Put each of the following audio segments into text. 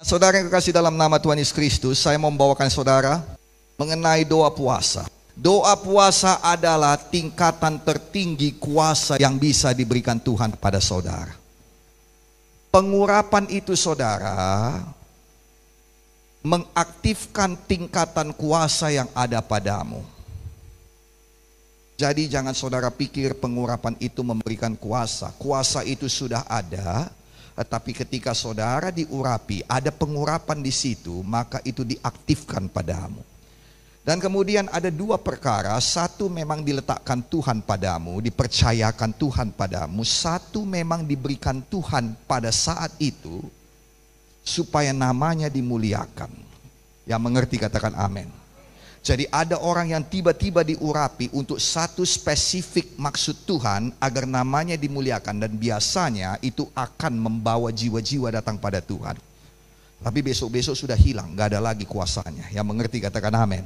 Saudara yang kekasih dalam nama Tuhan Yesus Kristus, saya membawakan saudara mengenai doa puasa. Doa puasa adalah tingkatan tertinggi kuasa yang bisa diberikan Tuhan kepada saudara. Pengurapan itu saudara mengaktifkan tingkatan kuasa yang ada padamu. Jadi jangan saudara pikir pengurapan itu memberikan kuasa. Kuasa itu sudah ada, Eh, tapi ketika saudara diurapi, ada pengurapan di situ, maka itu diaktifkan padamu. Dan kemudian ada dua perkara, satu memang diletakkan Tuhan padamu, dipercayakan Tuhan padamu, satu memang diberikan Tuhan pada saat itu supaya namanya dimuliakan. Yang mengerti katakan amin. Jadi ada orang yang tiba-tiba diurapi untuk satu spesifik maksud Tuhan agar namanya dimuliakan dan biasanya itu akan membawa jiwa-jiwa datang pada Tuhan. Tapi besok-besok sudah hilang, gak ada lagi kuasanya. Yang mengerti katakan amin.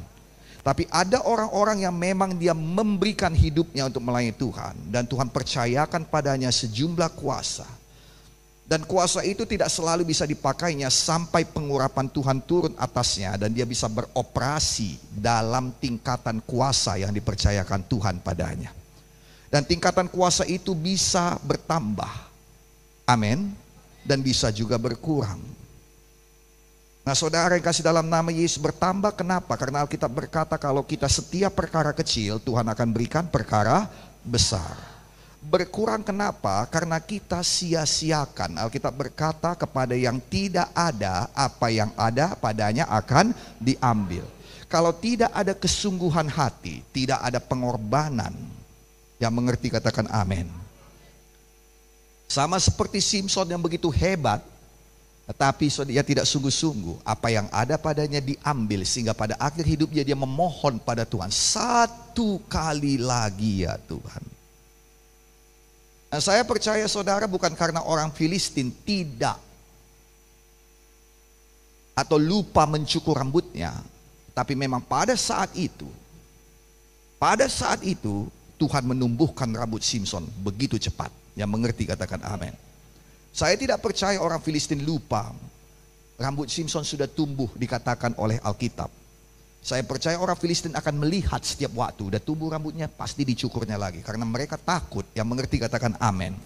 Tapi ada orang-orang yang memang dia memberikan hidupnya untuk melayani Tuhan. Dan Tuhan percayakan padanya sejumlah kuasa dan kuasa itu tidak selalu bisa dipakainya sampai pengurapan Tuhan turun atasnya dan dia bisa beroperasi dalam tingkatan kuasa yang dipercayakan Tuhan padanya. Dan tingkatan kuasa itu bisa bertambah. Amin. Dan bisa juga berkurang. Nah saudara yang kasih dalam nama Yesus bertambah kenapa? Karena Alkitab berkata kalau kita setiap perkara kecil Tuhan akan berikan perkara besar. Berkurang kenapa? Karena kita sia-siakan. Alkitab berkata kepada yang tidak ada, apa yang ada padanya akan diambil. Kalau tidak ada kesungguhan hati, tidak ada pengorbanan. Yang mengerti katakan amin. Sama seperti Simpson yang begitu hebat, tetapi dia tidak sungguh-sungguh. Apa yang ada padanya diambil. Sehingga pada akhir hidupnya dia memohon pada Tuhan. Satu kali lagi ya Tuhan. Nah, saya percaya saudara bukan karena orang Filistin tidak atau lupa mencukur rambutnya, tapi memang pada saat itu pada saat itu Tuhan menumbuhkan rambut Simpson begitu cepat. Yang mengerti katakan amin. Saya tidak percaya orang Filistin lupa. Rambut Simpson sudah tumbuh dikatakan oleh Alkitab. Saya percaya orang Filistin akan melihat setiap waktu dan tumbuh rambutnya pasti dicukurnya lagi karena mereka takut. Yang mengerti katakan amin.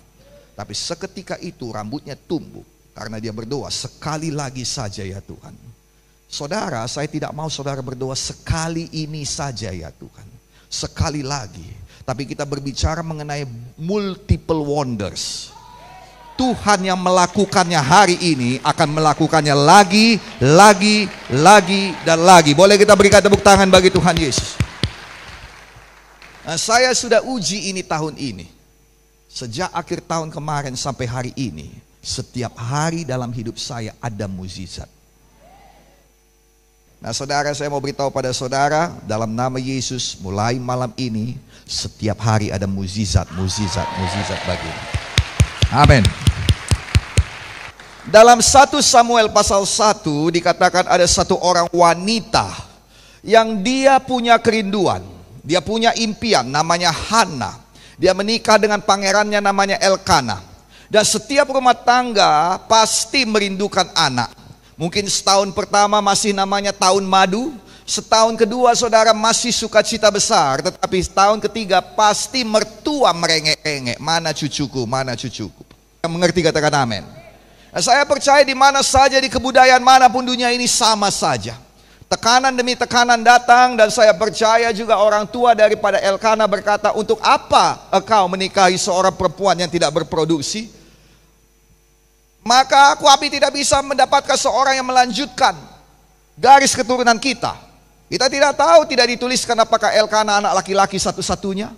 Tapi seketika itu rambutnya tumbuh karena dia berdoa sekali lagi saja ya Tuhan. Saudara, saya tidak mau saudara berdoa sekali ini saja ya Tuhan. Sekali lagi. Tapi kita berbicara mengenai multiple wonders Tuhan yang melakukannya hari ini akan melakukannya lagi, lagi, lagi, dan lagi. Boleh kita berikan tepuk tangan bagi Tuhan Yesus. Nah, saya sudah uji ini tahun ini. Sejak akhir tahun kemarin sampai hari ini. Setiap hari dalam hidup saya ada mujizat. Nah saudara saya mau beritahu pada saudara dalam nama Yesus mulai malam ini setiap hari ada muzizat, muzizat, muzizat bagi. Amin. Dalam satu Samuel pasal 1 dikatakan ada satu orang wanita yang dia punya kerinduan, dia punya impian namanya Hana. Dia menikah dengan pangerannya namanya Elkana. Dan setiap rumah tangga pasti merindukan anak. Mungkin setahun pertama masih namanya tahun madu, setahun kedua saudara masih sukacita besar, tetapi tahun ketiga pasti mertua merengek-rengek, mana cucuku, mana cucuku. Yang mengerti katakan amin. Nah, saya percaya di mana saja di kebudayaan manapun dunia ini sama saja. Tekanan demi tekanan datang dan saya percaya juga orang tua daripada Elkana berkata, "Untuk apa engkau menikahi seorang perempuan yang tidak berproduksi?" Maka aku api tidak bisa mendapatkan seorang yang melanjutkan garis keturunan kita. Kita tidak tahu, tidak dituliskan apakah Elkana anak laki-laki satu-satunya.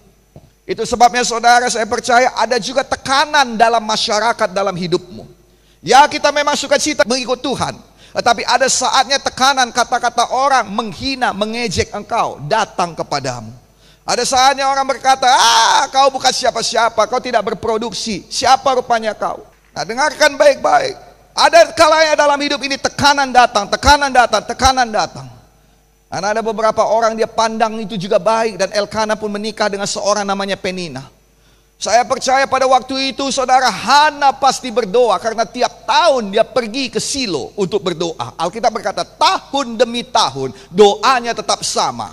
Itu sebabnya saudara saya percaya ada juga tekanan dalam masyarakat dalam hidupmu. Ya kita memang suka cita mengikut Tuhan. Tetapi ada saatnya tekanan kata-kata orang menghina, mengejek engkau datang kepadamu. Ada saatnya orang berkata, ah kau bukan siapa-siapa, kau tidak berproduksi. Siapa rupanya kau? Nah dengarkan baik-baik. Ada kalanya dalam hidup ini tekanan datang, tekanan datang, tekanan datang. Karena ada beberapa orang dia pandang itu juga baik dan Elkanah pun menikah dengan seorang namanya Penina. Saya percaya pada waktu itu saudara Hana pasti berdoa karena tiap tahun dia pergi ke Silo untuk berdoa. Alkitab berkata tahun demi tahun doanya tetap sama.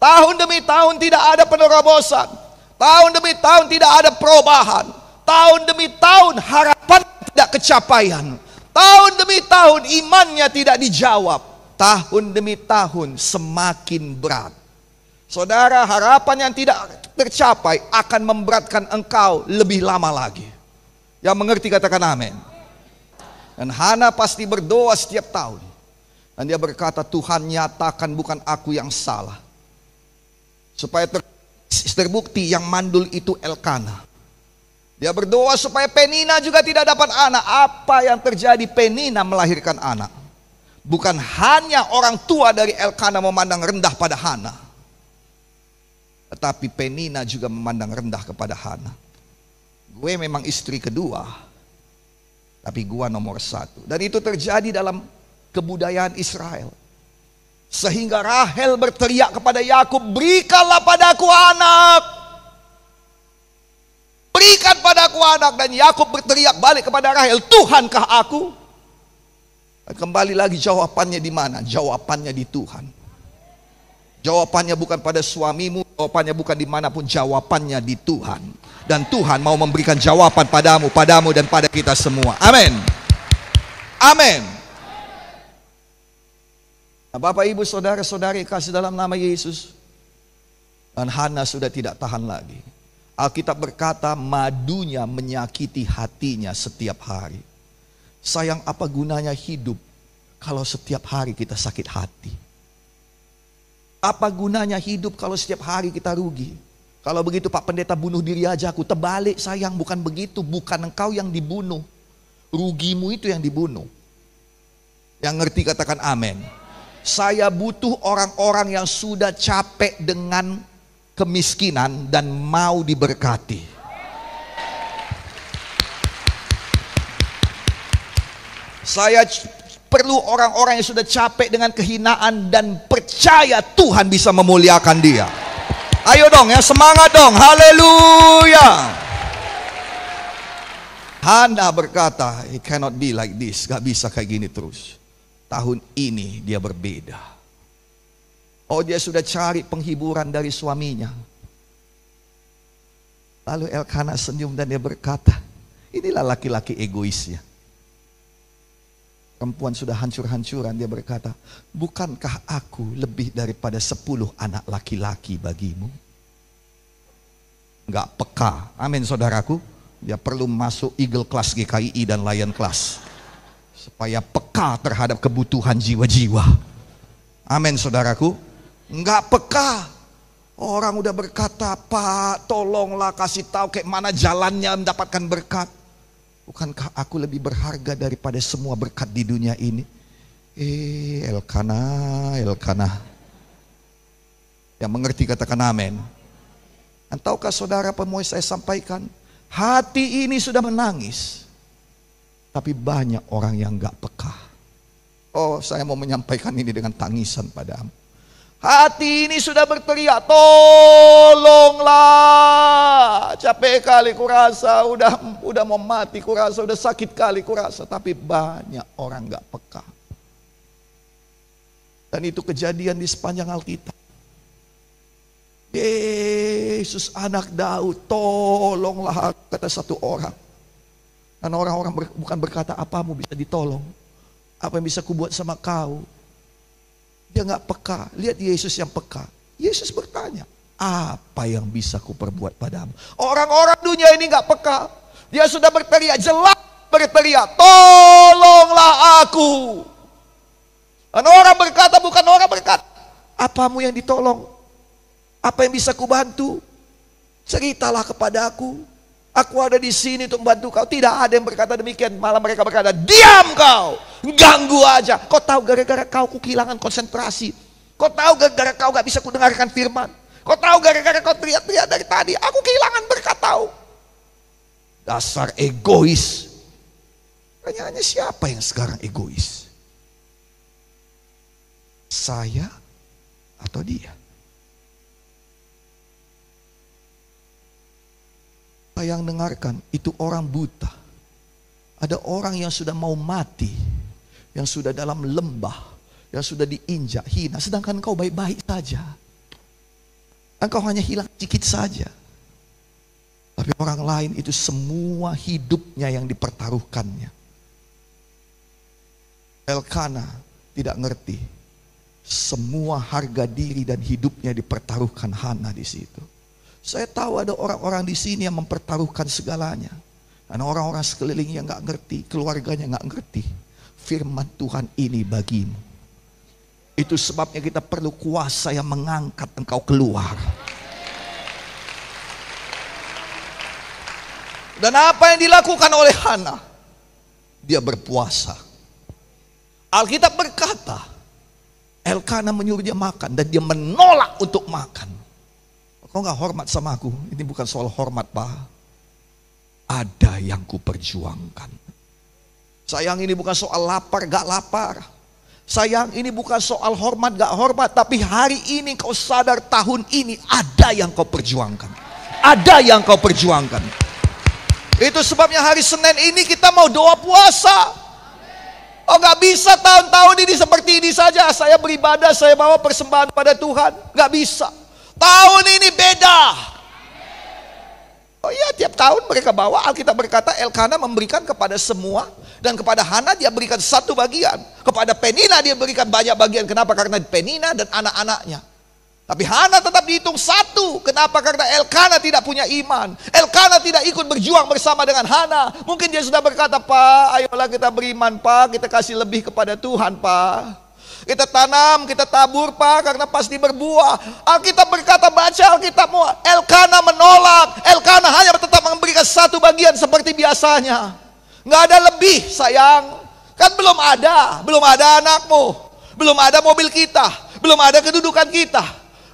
Tahun demi tahun tidak ada penerobosan. Tahun demi tahun tidak ada perubahan. Tahun demi tahun harapan tidak kecapaian. Tahun demi tahun imannya tidak dijawab. Tahun demi tahun semakin berat. Saudara, harapan yang tidak tercapai akan memberatkan engkau lebih lama lagi. Yang mengerti katakan amin. Dan Hana pasti berdoa setiap tahun. Dan dia berkata, Tuhan nyatakan bukan aku yang salah. Supaya ter terbukti yang mandul itu Elkana. Dia berdoa supaya Penina juga tidak dapat anak. Apa yang terjadi Penina melahirkan anak. Bukan hanya orang tua dari Elkana memandang rendah pada Hana tetapi Penina juga memandang rendah kepada Hana. Gue memang istri kedua, tapi gue nomor satu. Dan itu terjadi dalam kebudayaan Israel. Sehingga Rahel berteriak kepada Yakub, berikanlah padaku anak. Berikan padaku anak. Dan Yakub berteriak balik kepada Rahel, Tuhankah aku? Dan kembali lagi jawabannya di mana? Jawabannya di Tuhan. Jawabannya bukan pada suamimu, jawabannya bukan dimanapun, jawabannya di Tuhan. Dan Tuhan mau memberikan jawaban padamu, padamu dan pada kita semua. Amin. Amin. Nah, Bapak, Ibu, Saudara, Saudari kasih dalam nama Yesus. Dan Hana sudah tidak tahan lagi. Alkitab berkata madunya menyakiti hatinya setiap hari. Sayang apa gunanya hidup kalau setiap hari kita sakit hati. Apa gunanya hidup kalau setiap hari kita rugi? Kalau begitu Pak Pendeta bunuh diri aja aku. Terbalik sayang bukan begitu. Bukan engkau yang dibunuh. Rugimu itu yang dibunuh. Yang ngerti katakan amin. Saya butuh orang-orang yang sudah capek dengan kemiskinan dan mau diberkati. Saya perlu orang-orang yang sudah capek dengan kehinaan dan percaya Tuhan bisa memuliakan dia. Ayo dong ya, semangat dong. Haleluya. Hana berkata, he cannot be like this. Gak bisa kayak gini terus. Tahun ini dia berbeda. Oh dia sudah cari penghiburan dari suaminya. Lalu Elkanah senyum dan dia berkata, inilah laki-laki egoisnya perempuan sudah hancur-hancuran, dia berkata, bukankah aku lebih daripada sepuluh anak laki-laki bagimu? Enggak peka, amin saudaraku. Dia perlu masuk Eagle Class GKI dan Lion Class. Supaya peka terhadap kebutuhan jiwa-jiwa. Amin saudaraku. Enggak peka. Orang udah berkata, Pak tolonglah kasih tahu kayak mana jalannya mendapatkan berkat. Bukankah aku lebih berharga daripada semua berkat di dunia ini? Eh, Elkana, Elkana. Yang mengerti katakan amin. Dan saudara pemuai saya sampaikan? Hati ini sudah menangis. Tapi banyak orang yang gak peka. Oh, saya mau menyampaikan ini dengan tangisan padamu. Hati ini sudah berteriak, tolonglah. Capek kali kurasa, udah udah mau mati kurasa, udah sakit kali kurasa. Tapi banyak orang gak peka. Dan itu kejadian di sepanjang Alkitab. Yesus anak Daud, tolonglah kata satu orang. Karena orang-orang ber, bukan berkata apamu bisa ditolong. Apa yang bisa kubuat sama kau. Dia nggak peka. Lihat Yesus yang peka. Yesus bertanya, apa yang bisa ku perbuat padamu? Orang-orang dunia ini nggak peka. Dia sudah berteriak jelas, berteriak, tolonglah aku. Dan orang berkata, bukan orang berkata, apamu yang ditolong? Apa yang bisa ku bantu Ceritalah kepada aku. Aku ada di sini untuk membantu kau. Tidak ada yang berkata demikian. Malah mereka berkata, diam kau. Ganggu aja. Kau tahu gara-gara kau ku kehilangan konsentrasi. Kau tahu gara-gara kau gak bisa kudengarkan firman. Kau tahu gara-gara kau teriak-teriak dari tadi. Aku kehilangan berkat tahu. Dasar egois. Pertanyaannya siapa yang sekarang egois? Saya atau dia? Siapa yang dengarkan? Itu orang buta. Ada orang yang sudah mau mati, yang sudah dalam lembah, yang sudah diinjak, hina, sedangkan kau baik-baik saja. Engkau hanya hilang sedikit saja. Tapi orang lain itu semua hidupnya yang dipertaruhkannya. Elkana tidak ngerti. Semua harga diri dan hidupnya dipertaruhkan Hana di situ. Saya tahu ada orang-orang di sini yang mempertaruhkan segalanya. Karena orang-orang sekeliling yang nggak ngerti, keluarganya nggak ngerti. Firman Tuhan ini bagimu. Itu sebabnya kita perlu kuasa yang mengangkat engkau keluar. Dan apa yang dilakukan oleh Hana? Dia berpuasa. Alkitab berkata, Elkana menyuruh dia makan dan dia menolak untuk makan. Kau nggak hormat sama aku? Ini bukan soal hormat pak. Ada yang kuperjuangkan. Sayang ini bukan soal lapar gak lapar. Sayang ini bukan soal hormat gak hormat. Tapi hari ini kau sadar tahun ini ada yang kau perjuangkan. Ada yang kau perjuangkan. Itu sebabnya hari Senin ini kita mau doa puasa. Oh nggak bisa tahun-tahun ini seperti ini saja. Saya beribadah, saya bawa persembahan pada Tuhan. nggak bisa. Tahun ini beda. Oh iya, tiap tahun mereka bawa Alkitab berkata Elkana memberikan kepada semua dan kepada Hana dia berikan satu bagian. Kepada Penina dia berikan banyak bagian. Kenapa? Karena Penina dan anak-anaknya. Tapi Hana tetap dihitung satu. Kenapa? Karena Elkana tidak punya iman. Elkana tidak ikut berjuang bersama dengan Hana. Mungkin dia sudah berkata, Pak, ayolah kita beriman, Pak. Kita kasih lebih kepada Tuhan, Pak. Kita tanam, kita tabur Pak karena pasti berbuah. Alkitab berkata baca Alkitabmu. Elkana menolak. Elkana hanya tetap memberikan satu bagian seperti biasanya. Nggak ada lebih sayang. Kan belum ada, belum ada anakmu, belum ada mobil kita, belum ada kedudukan kita,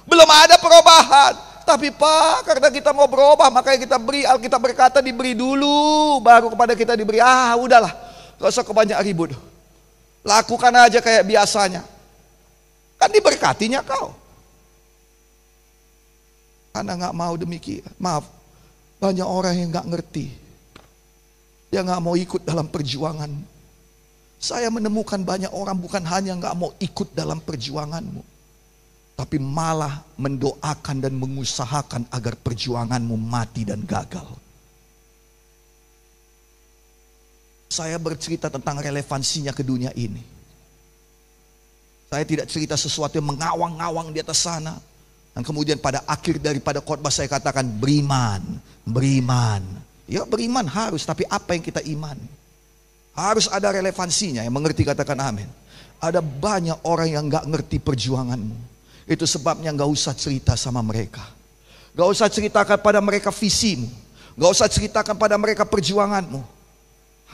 belum ada perubahan, tapi Pak, karena kita mau berubah, makanya kita beri. Alkitab berkata diberi dulu, baru kepada kita diberi. Ah, udahlah. Gak usah kebanyakan ribut. Lakukan aja kayak biasanya. Kan diberkatinya kau. Anda nggak mau demikian. Maaf, banyak orang yang nggak ngerti. Dia nggak mau ikut dalam perjuangan. Saya menemukan banyak orang bukan hanya nggak mau ikut dalam perjuanganmu, tapi malah mendoakan dan mengusahakan agar perjuanganmu mati dan gagal. Saya bercerita tentang relevansinya ke dunia ini. Saya tidak cerita sesuatu yang mengawang-awang di atas sana. Dan kemudian pada akhir daripada khotbah saya katakan beriman, beriman. Ya beriman harus, tapi apa yang kita iman? Harus ada relevansinya, yang mengerti katakan amin. Ada banyak orang yang gak ngerti perjuanganmu. Itu sebabnya gak usah cerita sama mereka. Gak usah ceritakan pada mereka visimu. Gak usah ceritakan pada mereka perjuanganmu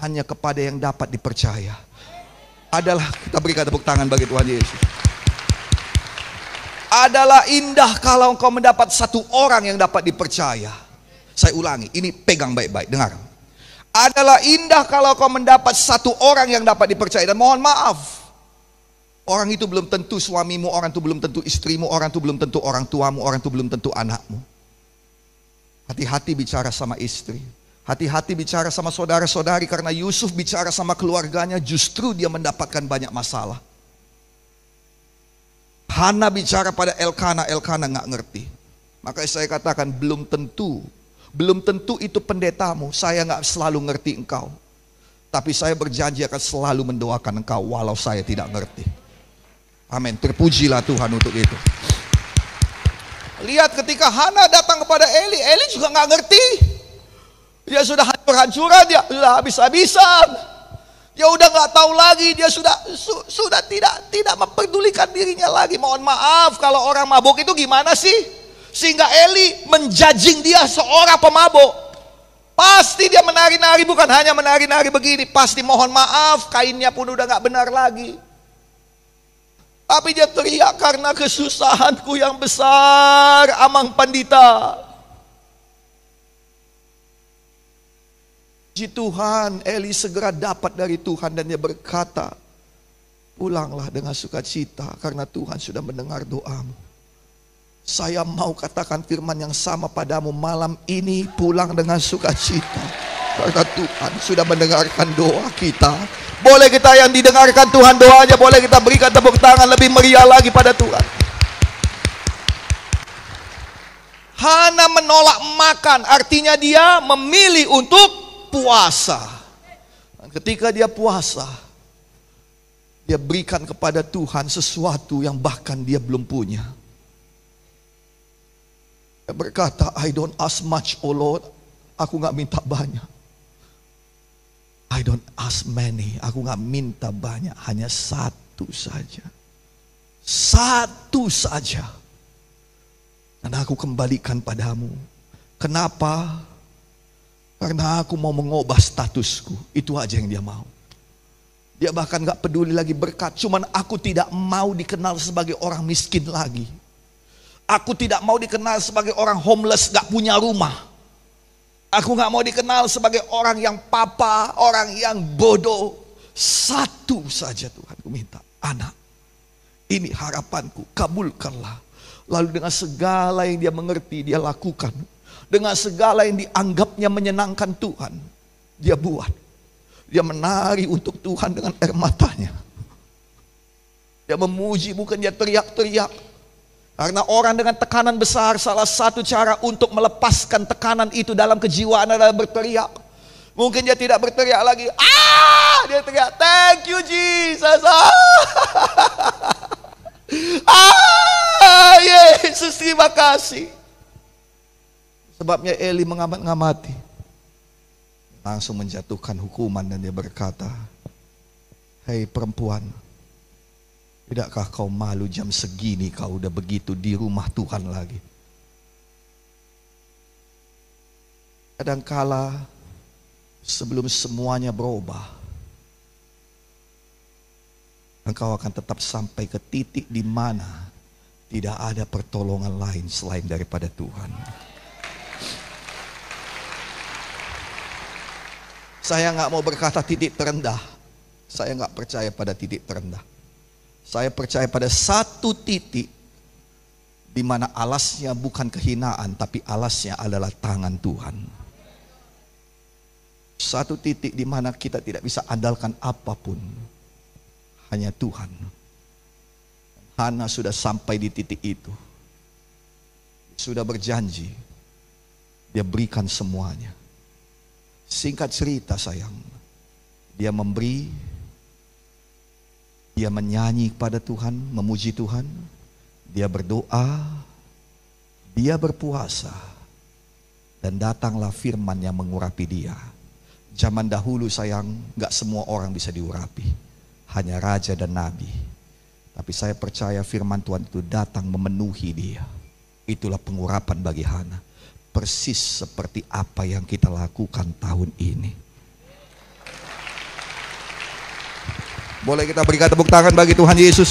hanya kepada yang dapat dipercaya. Adalah kita berikan tepuk tangan bagi Tuhan Yesus. Adalah indah kalau engkau mendapat satu orang yang dapat dipercaya. Saya ulangi, ini pegang baik-baik, dengar. Adalah indah kalau kau mendapat satu orang yang dapat dipercaya. Dan mohon maaf, orang itu belum tentu suamimu, orang itu belum tentu istrimu, orang itu belum tentu orang tuamu, orang itu belum tentu anakmu. Hati-hati bicara sama istri. Hati-hati bicara sama saudara-saudari karena Yusuf bicara sama keluarganya justru dia mendapatkan banyak masalah. Hana bicara pada Elkana, Elkana nggak ngerti. Maka saya katakan belum tentu, belum tentu itu pendetamu. Saya nggak selalu ngerti engkau. Tapi saya berjanji akan selalu mendoakan engkau walau saya tidak ngerti. Amin. Terpujilah Tuhan untuk itu. Lihat ketika Hana datang kepada Eli, Eli juga nggak ngerti. Dia sudah hancur-hancuran, dia sudah habis-habisan. Dia sudah nggak tahu lagi, dia sudah su, sudah tidak tidak memperdulikan dirinya lagi. Mohon maaf kalau orang mabuk itu gimana sih? Sehingga Eli menjajing dia seorang pemabuk. Pasti dia menari-nari bukan hanya menari-nari begini. Pasti mohon maaf kainnya pun udah nggak benar lagi. Tapi dia teriak karena kesusahanku yang besar, Amang Pandita. Puji Tuhan, Eli segera dapat dari Tuhan dan dia berkata, Pulanglah dengan sukacita karena Tuhan sudah mendengar doamu. Saya mau katakan firman yang sama padamu malam ini pulang dengan sukacita. Karena Tuhan sudah mendengarkan doa kita. Boleh kita yang didengarkan Tuhan doanya, boleh kita berikan tepuk tangan lebih meriah lagi pada Tuhan. Hana menolak makan, artinya dia memilih untuk puasa. ketika dia puasa, dia berikan kepada Tuhan sesuatu yang bahkan dia belum punya. Dia berkata, I don't ask much, oh Lord. Aku gak minta banyak. I don't ask many. Aku gak minta banyak, hanya satu saja. Satu saja. Dan aku kembalikan padamu. Kenapa? Karena aku mau mengubah statusku. Itu aja yang dia mau. Dia bahkan gak peduli lagi berkat. Cuman aku tidak mau dikenal sebagai orang miskin lagi. Aku tidak mau dikenal sebagai orang homeless gak punya rumah. Aku gak mau dikenal sebagai orang yang papa, orang yang bodoh. Satu saja Tuhan ku minta, anak. Ini harapanku, kabulkanlah. Lalu dengan segala yang dia mengerti, dia lakukan dengan segala yang dianggapnya menyenangkan Tuhan, dia buat. Dia menari untuk Tuhan dengan air matanya. Dia memuji bukan dia teriak-teriak. Karena orang dengan tekanan besar salah satu cara untuk melepaskan tekanan itu dalam kejiwaan adalah berteriak. Mungkin dia tidak berteriak lagi. Ah! Dia teriak, "Thank you Jesus." Ah! ah! Yesus, terima kasih. Sebabnya Eli mengamat-ngamati. Langsung menjatuhkan hukuman dan dia berkata, Hei perempuan, tidakkah kau malu jam segini kau udah begitu di rumah Tuhan lagi? Kadangkala sebelum semuanya berubah, engkau akan tetap sampai ke titik di mana tidak ada pertolongan lain selain daripada Tuhan. Saya nggak mau berkata titik terendah. Saya nggak percaya pada titik terendah. Saya percaya pada satu titik di mana alasnya bukan kehinaan, tapi alasnya adalah tangan Tuhan. Satu titik di mana kita tidak bisa andalkan apapun, hanya Tuhan. Hana sudah sampai di titik itu. Sudah berjanji, dia berikan semuanya Singkat cerita sayang, dia memberi, dia menyanyi kepada Tuhan, memuji Tuhan, dia berdoa, dia berpuasa, dan datanglah firman yang mengurapi dia. Zaman dahulu sayang, gak semua orang bisa diurapi, hanya raja dan nabi. Tapi saya percaya firman Tuhan itu datang memenuhi dia. Itulah pengurapan bagi Hana persis seperti apa yang kita lakukan tahun ini. Boleh kita berikan tepuk tangan bagi Tuhan Yesus.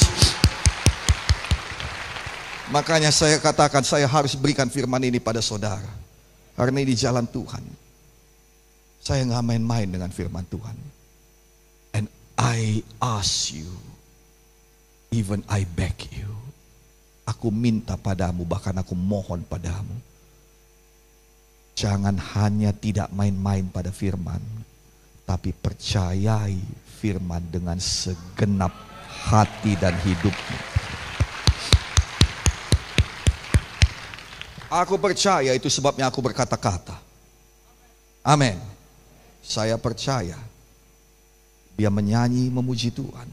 Makanya saya katakan saya harus berikan firman ini pada saudara. Karena ini jalan Tuhan. Saya nggak main-main dengan firman Tuhan. And I ask you, even I beg you. Aku minta padamu, bahkan aku mohon padamu Jangan hanya tidak main-main pada firman, tapi percayai firman dengan segenap hati dan hidupmu. Aku percaya itu sebabnya aku berkata-kata. Amin. Saya percaya. Dia menyanyi memuji Tuhan.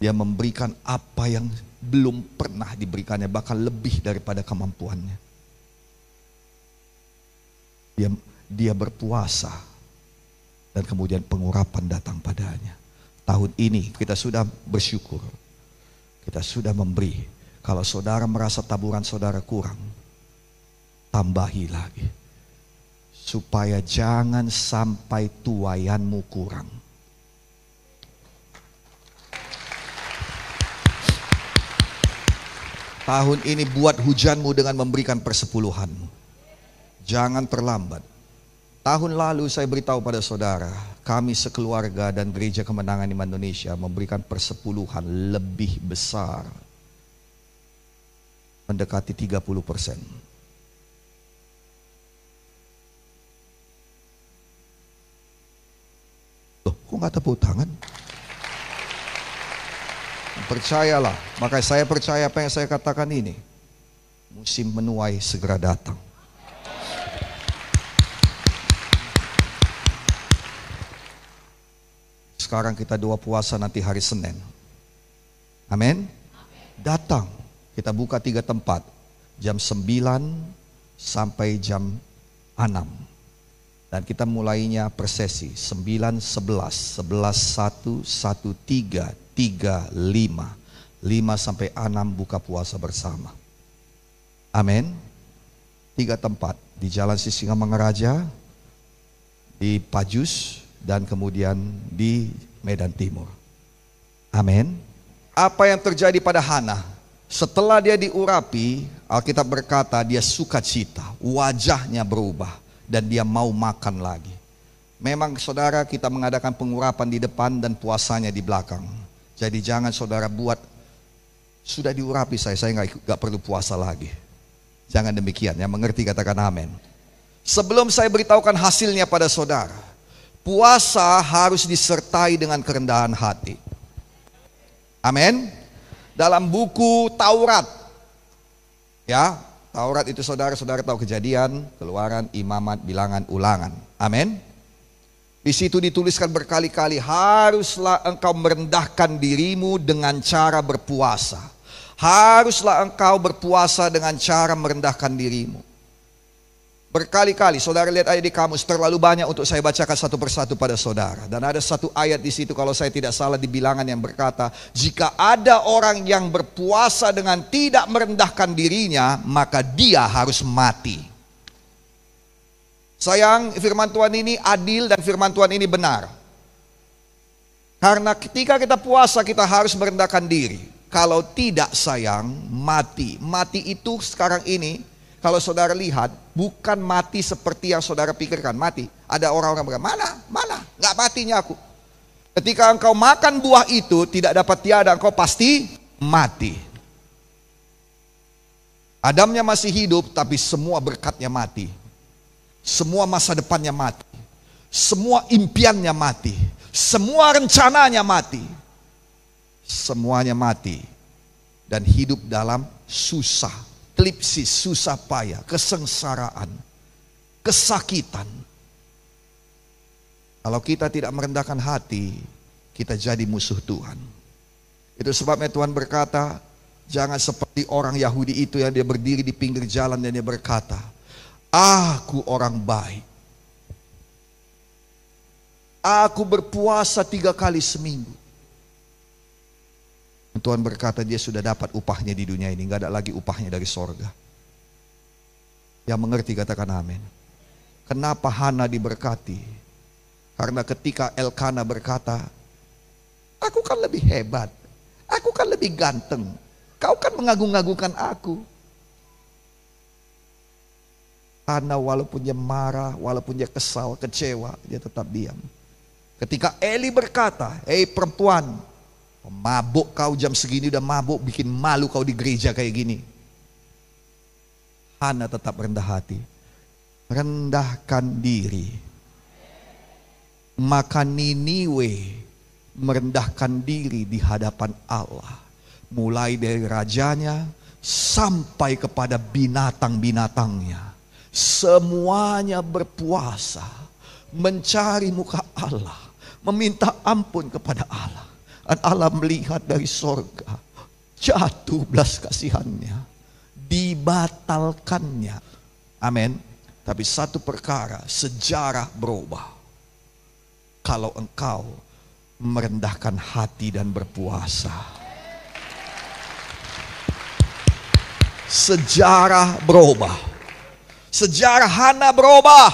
Dia memberikan apa yang belum pernah diberikannya bahkan lebih daripada kemampuannya. Dia dia berpuasa dan kemudian pengurapan datang padanya. Tahun ini kita sudah bersyukur. Kita sudah memberi. Kalau saudara merasa taburan saudara kurang, tambahi lagi. Supaya jangan sampai tuayanmu kurang. Tahun ini buat hujanmu dengan memberikan persepuluhanmu Jangan terlambat. Tahun lalu saya beritahu pada saudara, kami sekeluarga dan gereja kemenangan di Indonesia memberikan persepuluhan lebih besar. Mendekati 30 persen. Loh, kok gak tepuk tangan? Percayalah, maka saya percaya apa yang saya katakan ini. Musim menuai segera datang. sekarang kita doa puasa nanti hari Senin. Amin. Datang. Kita buka tiga tempat. Jam 9 sampai jam 6 dan kita mulainya persesi 9 11 11 1 1 3 3 5 5 sampai 6 buka puasa bersama. Amin. Tiga tempat di Jalan Sisingamangaraja, di Pajus, dan kemudian di Medan Timur. Amin. Apa yang terjadi pada Hana? Setelah dia diurapi, Alkitab berkata dia suka cita, wajahnya berubah dan dia mau makan lagi. Memang saudara kita mengadakan pengurapan di depan dan puasanya di belakang. Jadi jangan saudara buat sudah diurapi saya, saya nggak, nggak perlu puasa lagi. Jangan demikian, yang mengerti katakan amin. Sebelum saya beritahukan hasilnya pada saudara, Puasa harus disertai dengan kerendahan hati. Amin. Dalam buku Taurat. Ya, Taurat itu saudara-saudara tahu kejadian, keluaran, imamat, bilangan, ulangan. Amin. Di situ dituliskan berkali-kali, haruslah engkau merendahkan dirimu dengan cara berpuasa. Haruslah engkau berpuasa dengan cara merendahkan dirimu. Berkali-kali saudara lihat ayat di kamus terlalu banyak untuk saya bacakan satu persatu pada saudara. Dan ada satu ayat di situ kalau saya tidak salah di bilangan yang berkata, jika ada orang yang berpuasa dengan tidak merendahkan dirinya, maka dia harus mati. Sayang, firman Tuhan ini adil dan firman Tuhan ini benar. Karena ketika kita puasa kita harus merendahkan diri. Kalau tidak sayang, mati. Mati itu sekarang ini kalau saudara lihat, bukan mati seperti yang saudara pikirkan, mati. Ada orang-orang berkata, mana, mana, gak matinya aku. Ketika engkau makan buah itu, tidak dapat tiada, engkau pasti mati. Adamnya masih hidup, tapi semua berkatnya mati. Semua masa depannya mati. Semua impiannya mati. Semua rencananya mati. Semuanya mati. Dan hidup dalam susah eklipsis, susah payah, kesengsaraan, kesakitan. Kalau kita tidak merendahkan hati, kita jadi musuh Tuhan. Itu sebabnya Tuhan berkata, jangan seperti orang Yahudi itu yang dia berdiri di pinggir jalan dan dia berkata, aku orang baik. Aku berpuasa tiga kali seminggu. Tuhan berkata dia sudah dapat upahnya di dunia ini. nggak ada lagi upahnya dari sorga. Yang mengerti katakan amin. Kenapa Hana diberkati? Karena ketika Elkana berkata, aku kan lebih hebat, aku kan lebih ganteng, kau kan mengagung-agungkan aku. Hana walaupun dia marah, walaupun dia kesal, kecewa, dia tetap diam. Ketika Eli berkata, hei perempuan, Mabuk kau jam segini udah mabuk, bikin malu kau di gereja kayak gini. Hana tetap rendah hati. Rendahkan diri. Maka Niniwe merendahkan diri di hadapan Allah. Mulai dari rajanya sampai kepada binatang-binatangnya. Semuanya berpuasa mencari muka Allah, meminta ampun kepada Allah. Dan Allah melihat dari sorga. Jatuh belas kasihannya. Dibatalkannya. Amin. Tapi satu perkara, sejarah berubah. Kalau engkau merendahkan hati dan berpuasa. Sejarah berubah. Sejarah Hana berubah.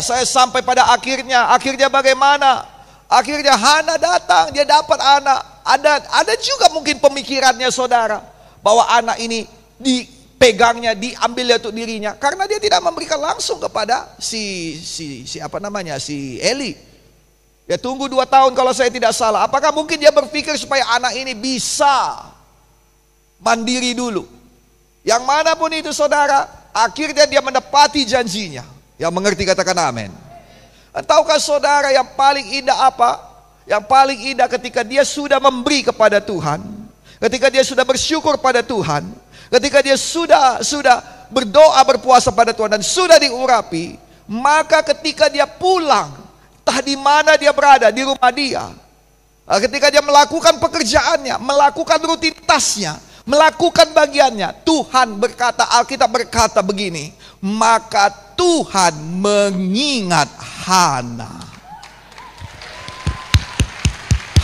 Saya sampai pada akhirnya. Akhirnya bagaimana? Akhirnya Hana datang, dia dapat anak. Ada ada juga mungkin pemikirannya saudara bahwa anak ini dipegangnya, diambilnya untuk dirinya karena dia tidak memberikan langsung kepada si si si apa namanya si Eli. Ya tunggu dua tahun kalau saya tidak salah. Apakah mungkin dia berpikir supaya anak ini bisa mandiri dulu? Yang manapun itu saudara, akhirnya dia menepati janjinya. Yang mengerti katakan amin. Tahukah saudara yang paling indah apa? Yang paling indah ketika dia sudah memberi kepada Tuhan, ketika dia sudah bersyukur pada Tuhan, ketika dia sudah sudah berdoa berpuasa pada Tuhan dan sudah diurapi, maka ketika dia pulang, entah di mana dia berada, di rumah dia, eh, ketika dia melakukan pekerjaannya, melakukan rutinitasnya, melakukan bagiannya, Tuhan berkata, Alkitab berkata begini, maka Tuhan mengingat sederhana.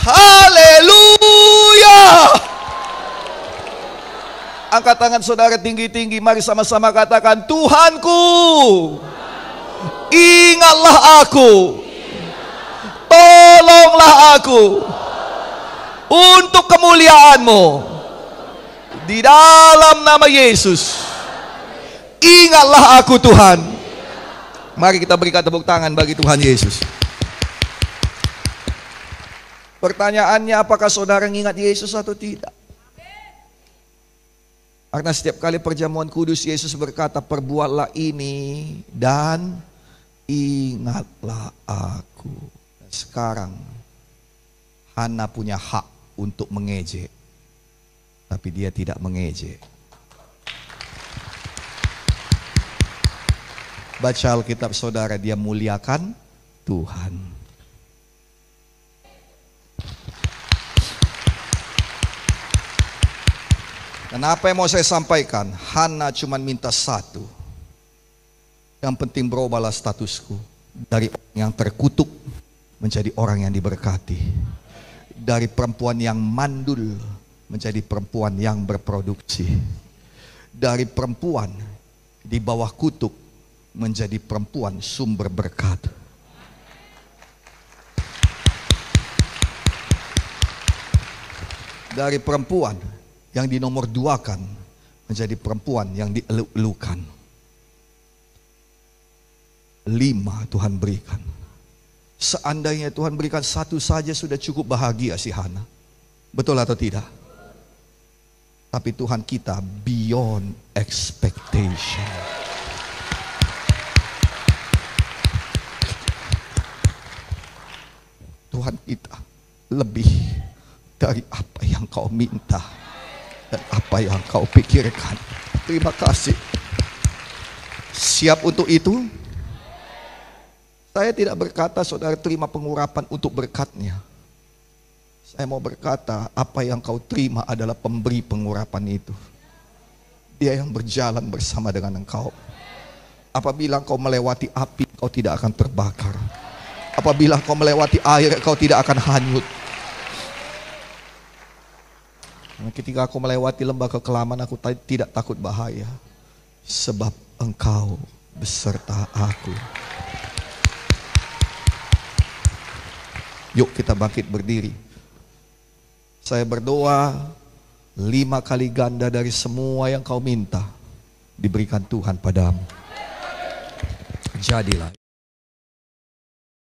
Haleluya. Angkat tangan saudara tinggi-tinggi, mari sama-sama katakan, Tuhanku, ingatlah aku, tolonglah aku, untuk kemuliaanmu, di dalam nama Yesus, ingatlah aku Tuhan, Mari kita berikan tepuk tangan bagi Tuhan Yesus. Pertanyaannya apakah saudara ingat Yesus atau tidak? Karena setiap kali perjamuan kudus Yesus berkata perbuatlah ini dan ingatlah aku. Sekarang Hana punya hak untuk mengejek. Tapi dia tidak mengejek. baca Alkitab saudara, dia muliakan Tuhan. Dan apa yang mau saya sampaikan? Hana cuma minta satu. Yang penting berubahlah statusku. Dari orang yang terkutuk menjadi orang yang diberkati. Dari perempuan yang mandul menjadi perempuan yang berproduksi. Dari perempuan di bawah kutuk menjadi perempuan sumber berkat. Dari perempuan yang dinomor duakan menjadi perempuan yang dielukan Lima Tuhan berikan. Seandainya Tuhan berikan satu saja sudah cukup bahagia si Hana. Betul atau tidak? Tapi Tuhan kita beyond expectation. Tuhan kita lebih dari apa yang kau minta dan apa yang kau pikirkan. Terima kasih. Siap untuk itu? Saya tidak berkata saudara terima pengurapan untuk berkatnya. Saya mau berkata apa yang kau terima adalah pemberi pengurapan itu. Dia yang berjalan bersama dengan engkau. Apabila engkau melewati api, kau tidak akan terbakar. Apabila kau melewati air, kau tidak akan hanyut. Ketika aku melewati lembah kekelaman, aku tidak takut bahaya. Sebab engkau beserta aku. Yuk kita bangkit berdiri. Saya berdoa lima kali ganda dari semua yang kau minta diberikan Tuhan padamu. Jadilah.